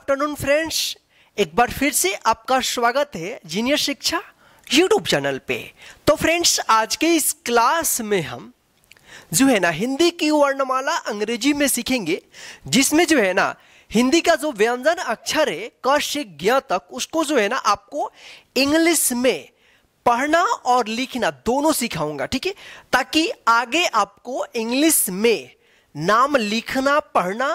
afternoon friends एक बार फिर से आपका स्वागत है जीनियर शिक्षा यूट्यूब चैनल पे तो फ्रेंड्स आज के इस क्लास में हम जो है ना हिंदी की वर्णमाला अंग्रेजी में सीखेंगे जिसमें जो है ना हिंदी का जो व्यंजन अक्षर है क से ज्ञ तक उसको जो है ना आपको इंग्लिश में पढ़ना और लिखना दोनों सिखाऊंगा ठीक है ताकि आगे आपको इंग्लिश में नाम लिखना पढ़ना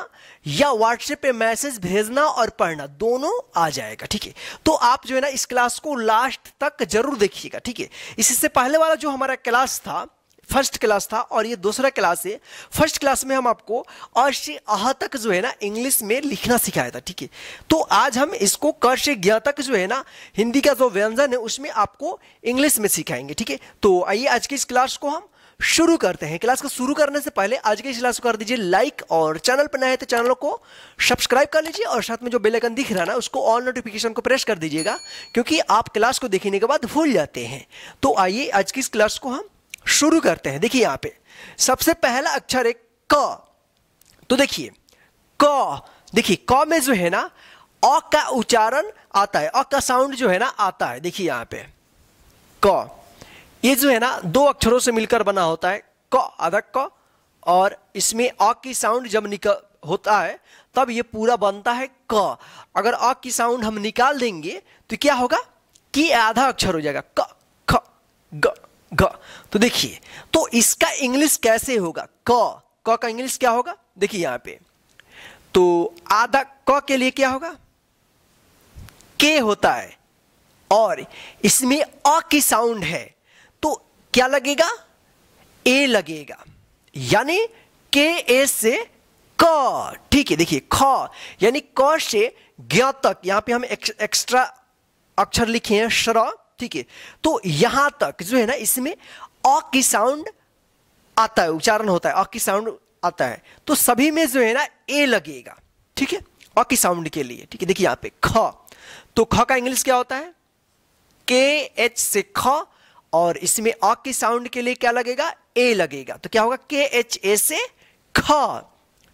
या व्हाट्सएप पे मैसेज भेजना और पढ़ना दोनों आ जाएगा ठीक है तो आप जो है ना इस क्लास को लास्ट तक जरूर देखिएगा ठीक है इससे पहले वाला जो हमारा क्लास था फर्स्ट क्लास था और ये दूसरा क्लास है फर्स्ट क्लास में हम आपको अश अह तक जो है ना इंग्लिश में लिखना सिखाया था ठीक है तो आज हम इसको कर्ष से ज्ञा तक जो है ना हिंदी का जो व्यंजन है उसमें आपको इंग्लिश में सिखाएंगे ठीक है तो आइए आज की इस क्लास को हम शुरू करते हैं क्लास को शुरू करने से पहले आज के इस क्लास को कर दीजिए लाइक और चैनल पर नए हैं तो चैनल को सब्सक्राइब कर लीजिए और साथ में जो बेल आइकन दिख रहा है ना उसको ऑल नोटिफिकेशन को प्रेस कर दीजिएगा क्योंकि आप क्लास को देखने के बाद भूल जाते हैं तो आइए आज की इस क्लास को हम शुरू करते हैं देखिए यहां पर सबसे पहला अक्षर है क तो देखिए क देखिए क में जो है ना अ का उच्चारण आता है अ का साउंड जो है ना आता है देखिए यहां पर क ये जो है ना दो अक्षरों से मिलकर बना होता है क अदक क और इसमें अ की साउंड जब निकल होता है तब ये पूरा बनता है क अगर अ की साउंड हम निकाल देंगे तो क्या होगा कि आधा अक्षर हो जाएगा क ख ग ग तो देखिए तो इसका इंग्लिश कैसे होगा क क का इंग्लिश क्या होगा देखिए यहां पे तो आधा क के लिए क्या होगा के होता है और इसमें अ की साउंड है क्या लगेगा ए लगेगा यानी के ए से क ठीक है देखिए ख यानी क से ज्ञ तक यहां पे हम एक, एक्स्ट्रा अक्षर लिखे हैं शर ठीक है तो यहां तक जो है ना इसमें अ की साउंड आता है उच्चारण होता है अ की साउंड आता है तो सभी में जो है ना ए लगेगा ठीक है अ की साउंड के लिए ठीक है देखिए यहां पे ख तो ख का इंग्लिश क्या होता है के एच से ख और इसमें आ के साउंड के लिए क्या लगेगा ए लगेगा तो क्या होगा के एच ए से ख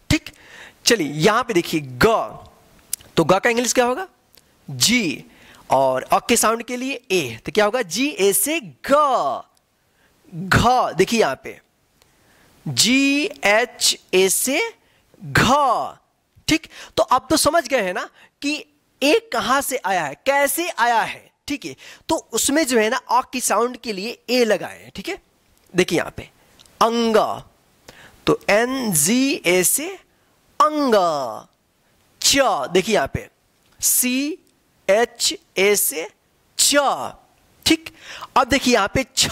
ठीक चलिए यहां पे देखिए ग तो ग का इंग्लिश क्या होगा जी और अ के साउंड के लिए ए तो क्या होगा जी ए से ग घ देखिए यहां पे जी एच ए से घ ठीक तो आप तो समझ गए हैं ना कि ए कहां से आया है कैसे आया है ठीक है तो उसमें जो है ना आ की साउंड के लिए ए लगाए ठीक है देखिए यहां पे अंगा तो एन जी ए से अंगा च देखिए यहां पे सी एच ए से च ठीक अब देखिए यहां पे छ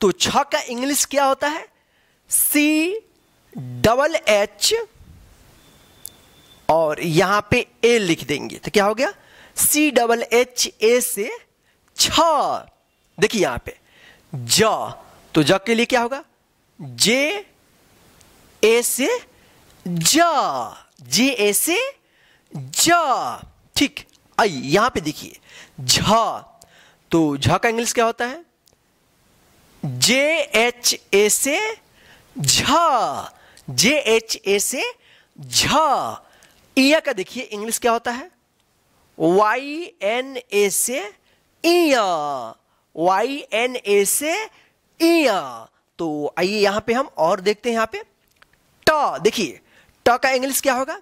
तो छ का इंग्लिश क्या होता है सी डबल एच और यहां पे ए लिख देंगे तो क्या हो गया सी डबल एच ए से छ देखिए यहां पे ज तो ज के लिए क्या होगा जे ए से ज जे ए से ज ठीक आई यहां पे देखिए झ तो झ का इंग्लिश क्या होता है जे एच ए से झ जे एच ए से झ का देखिए इंग्लिश क्या होता है वाई एन ए से वाई एन ए से तो आइए यहां पे हम और देखते हैं यहां पे ट देखिए ट का इंग्लिश क्या होगा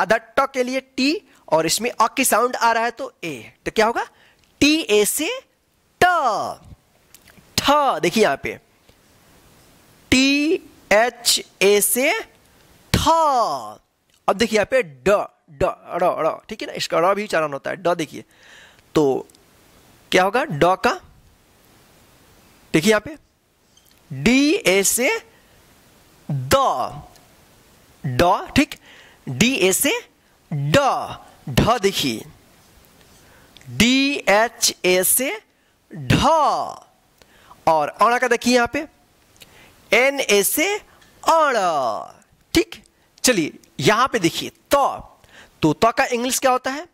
आधा ट के लिए टी और इसमें अ की साउंड आ रहा है तो ए तो क्या होगा टी ए से ट ठ देखिए यहां पे टी एच ए से ठ अब देखिए यहां पे ड ड ड ड ठीक है ना इसका ड भी उच्चारण होता है ड देखिए तो क्या होगा ड का देखिए यहां पे डी ए से द ड ठीक डी ए से ड ढ देखिए डी एच ए से ढ और अण का देखिए यहां पे एन ए से अण ठीक चलिए यहां पे देखिए तो तोता का इंग्लिश क्या होता है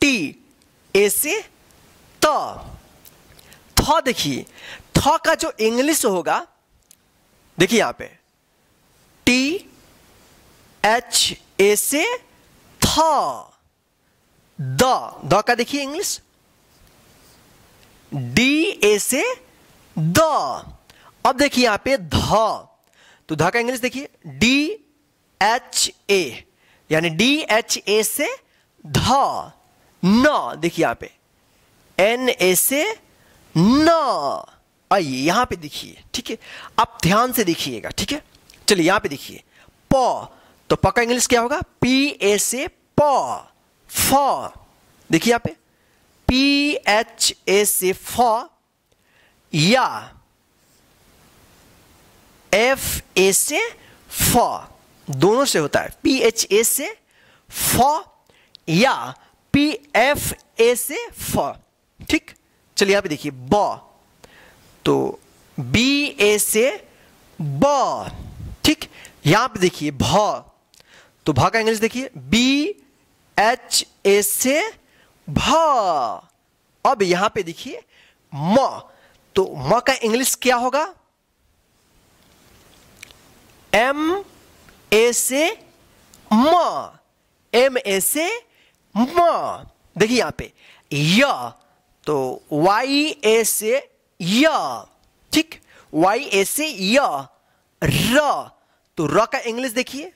टी ए से त थ देखिए थ का जो इंग्लिश होगा देखिए यहां पे टी एच ए से थ द द का देखिए इंग्लिश डी ए से द अब देखिए यहां पे ध तो ध का इंग्लिश देखिए डी एच ए यानी डी एच ए से ध न देखिए यहां पे एन ए से न आइए यहां पे देखिए ठीक है आप ध्यान से देखिएगा ठीक है चलिए यहां पे देखिए प तो प का इंग्लिश क्या होगा पी ए से प फ देखिए यहां पे पी एच ए से फ या एफ ए से फ दोनों से होता है पी एच ए से फ या पी एफ ए से फ ठीक चलिए आप देखिए ब तो बी ए से ब ठीक यहां पे देखिए भ तो भ का इंग्लिश देखिए बी एच ए से भ अब यहां पे देखिए म तो म का इंग्लिश क्या होगा एम ऐसे म एम ए से म देखिए यहां पे य तो वाई ए से य ठीक वाई ए से य र तो र का इंग्लिश देखिए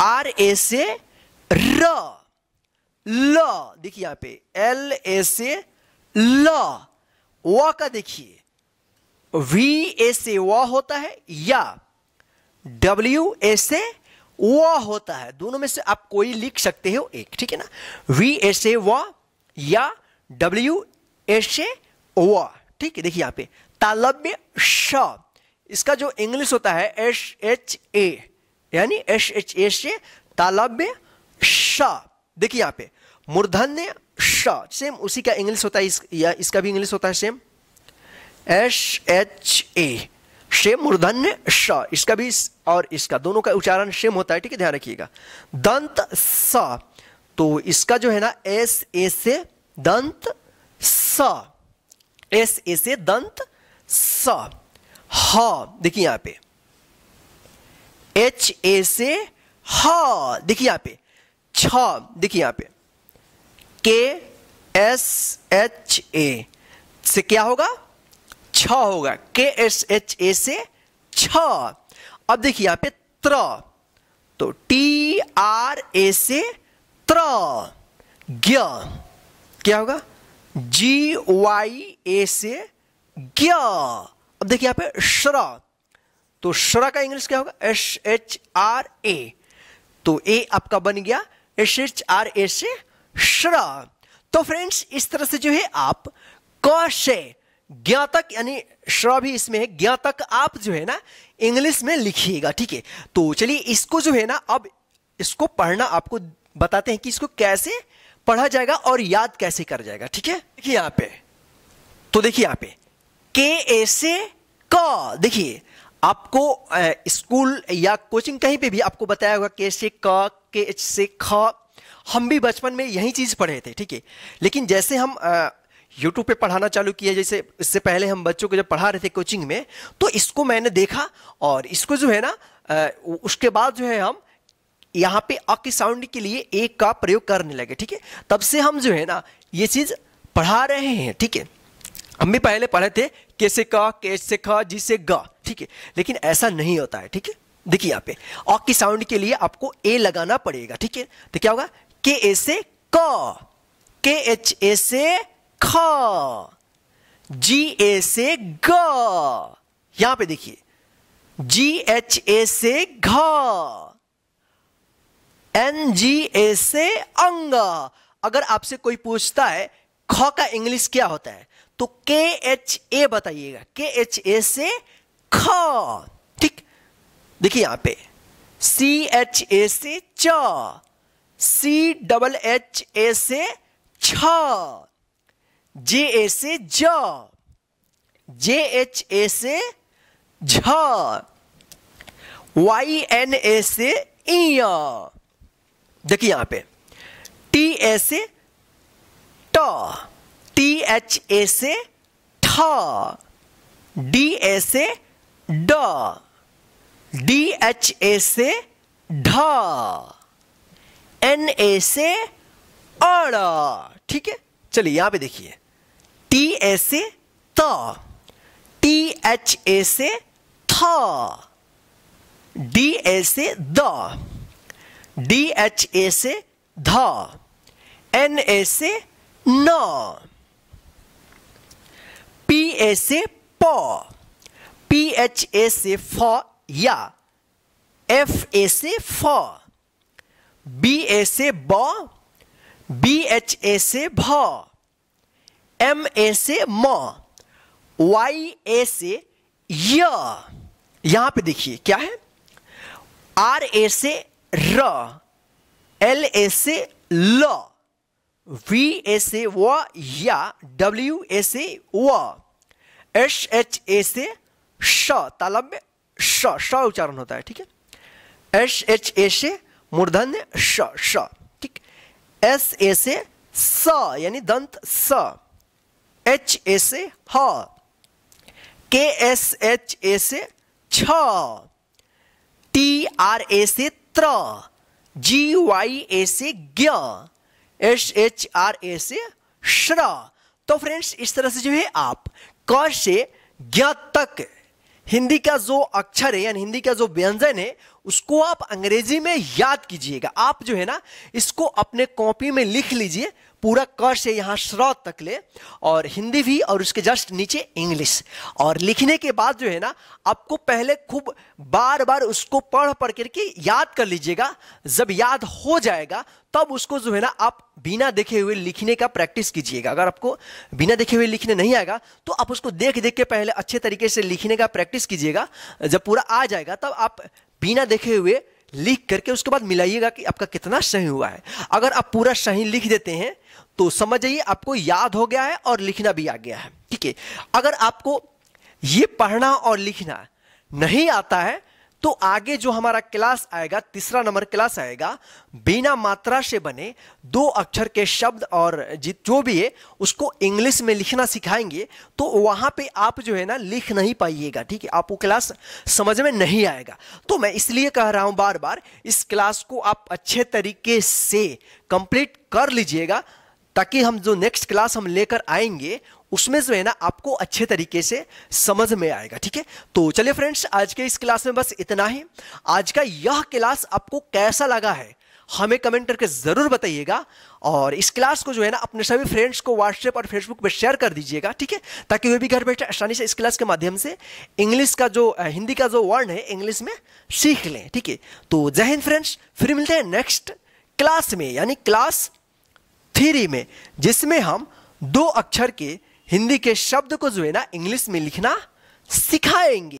आर ए से र ल देखिए यहां पे एल ए से ल व का देखिए वी ए से व होता है या डब्ल्यू ए से व होता है दोनों में से आप कोई लिख सकते हो एक ठीक है ना वी ए से व या डब्ल्यू ए से व ठीक है देखिए यहाँ पे तालब्य श इसका जो इंग्लिश होता है एस एच ए यानी एस एच ए से तालब्य श देखिए यहाँ पे मूर्धन्य श सेम उसी का इंग्लिश होता है इस, या इसका भी इंग्लिश होता है same S H A shame मूर्धन्य श इसका भी और इसका दोनों का उच्चारण शेम होता है ठीक है ध्यान रखिएगा दंत स तो इसका जो है ना एस ए से दंत स एस ए से दंत स ह देखिए यहां पे एच ए से ह देखिए यहां पे छ देखिए यहां पे के एस एच ए से क्या होगा छ होगा के एस एच ए से छ अब देखिए यहां पे त्र तो टी आर ए से त्र ग्य क्या होगा जी वाई ए से ग्य अब देखिए यहां पे श्र तो श्र का इंग्लिश क्या होगा एस एच आर ए तो ए आपका बन गया एस एच आर ए से श्र तो फ्रेंड्स इस तरह से जो है आप क से ज्ञातक यानी श्र भी इसमें है ज्ञातक आप जो है ना इंग्लिश में लिखिएगा ठीक है तो चलिए इसको जो है ना अब इसको पढ़ना आपको बताते हैं कि इसको कैसे पढ़ा जाएगा और याद कैसे कर जाएगा ठीक है देखिए यहां पे तो देखिए यहां पे के ऐसे क देखिए आपको स्कूल या कोचिंग कहीं पे भी आपको बताया होगा के से क के से ख हम भी बचपन में यही चीज पढ़े थे ठीक है लेकिन जैसे हम आ, यूट्यूब पे पढ़ाना चालू किया जैसे इससे पहले हम बच्चों को जब पढ़ा रहे थे कोचिंग में तो इसको मैंने देखा और इसको जो है ना उसके बाद जो है हम यहाँ पे अ साउंड के लिए एक का प्रयोग करने लगे ठीक है तब से हम जो है ना ये चीज़ पढ़ा रहे हैं ठीक है हम भी पहले पढ़े थे कैसे का कैसे खा जिसे ग ठीक है लेकिन ऐसा नहीं होता है ठीक है देखिए यहाँ पे अ की साउंड के लिए आपको ए लगाना पड़ेगा ठीक है तो क्या होगा के ए से क के एच ए से ख जी ए से ग यहां पे देखिए जी एच ए से घ एन जी ए से अंग अगर आपसे कोई पूछता है ख का इंग्लिश क्या होता है तो के एच ए बताइएगा के एच ए से ख ठीक देखिए यहां पे सी एच ए से च सी डबल एच ए से छ जे ए से ज जे एच ए से झ वाई एन ए से इ देखिए यहां पे टी ए से ट टी एच ए से ठ डी ए से ड डी एच ए से ढ एन ए से अड़ ठीक है चलिए यहां पे देखिए टी ए से त टी एच ए से थ डी ए से द डी एच ए से ध एन ए से न पी ए से प पी एच ए से फ या एफ ए से फ बी ए से ब बी एच ए से भ एम ए से म वाई ए से य यहां पे देखिए क्या है आर ए से र एल ए से ल वी ए से व या डब्ल्यू ए से व एस एच ए से श तालब में श श उच्चारण होता है ठीक है एस एच ए से मूर्धन्य श ठीक एस ए से स यानी दंत स एच ए से ह के एस एच ए से छ टी आर ए से त्र जी वाई ए से ज्ञ एस एच आर ए से श्र तो फ्रेंड्स इस तरह से जो है आप क से ज्ञ तक हिंदी का जो अक्षर है यानी हिंदी का जो व्यंजन है उसको आप अंग्रेजी में याद कीजिएगा आप जो है ना इसको अपने कॉपी में लिख लीजिए पूरा क से यहाँ श्र तक ले और हिंदी भी और उसके जस्ट नीचे इंग्लिश और लिखने के बाद जो है ना आपको पहले खूब बार बार उसको पढ़ पढ़ करके याद कर लीजिएगा जब याद हो जाएगा तब उसको जो है ना आप बिना देखे हुए लिखने का प्रैक्टिस कीजिएगा अगर आपको बिना देखे हुए लिखने नहीं आएगा तो आप उसको देख देख के पहले अच्छे तरीके से लिखने का प्रैक्टिस कीजिएगा जब पूरा आ जाएगा तब आप बिना देखे हुए लिख करके उसके बाद मिलाइएगा कि आपका कितना सही हुआ है अगर आप पूरा सही लिख देते हैं तो समझ जाइए आपको याद हो गया है और लिखना भी आ गया है ठीक है अगर आपको ये पढ़ना और लिखना नहीं आता है तो आगे जो हमारा क्लास आएगा तीसरा नंबर क्लास आएगा बिना मात्रा से बने दो अक्षर के शब्द और जो भी है उसको इंग्लिश में लिखना सिखाएंगे तो वहां पे आप जो है ना लिख नहीं पाइएगा ठीक है आपको क्लास समझ में नहीं आएगा तो मैं इसलिए कह रहा हूं बार बार इस क्लास को आप अच्छे तरीके से कंप्लीट कर लीजिएगा ताकि हम जो नेक्स्ट क्लास हम लेकर आएंगे उसमें जो है ना आपको अच्छे तरीके से समझ में आएगा ठीक है तो चलिए फ्रेंड्स आज के इस क्लास में बस इतना ही आज का यह क्लास आपको कैसा लगा है हमें कमेंट करके ज़रूर बताइएगा और इस क्लास को जो है ना अपने सभी फ्रेंड्स को व्हाट्सएप और फेसबुक पर शेयर कर दीजिएगा ठीक है ताकि वे भी घर बैठे आसानी से इस क्लास के माध्यम से इंग्लिश का जो हिंदी का जो वर्ड है इंग्लिश में सीख लें ठीक है तो जय हिंद फ्रेंड्स फिर मिलते हैं नेक्स्ट क्लास में यानी क्लास थ्री में जिसमें हम दो अक्षर के हिंदी के शब्द को जो है ना इंग्लिश में लिखना सिखाएंगे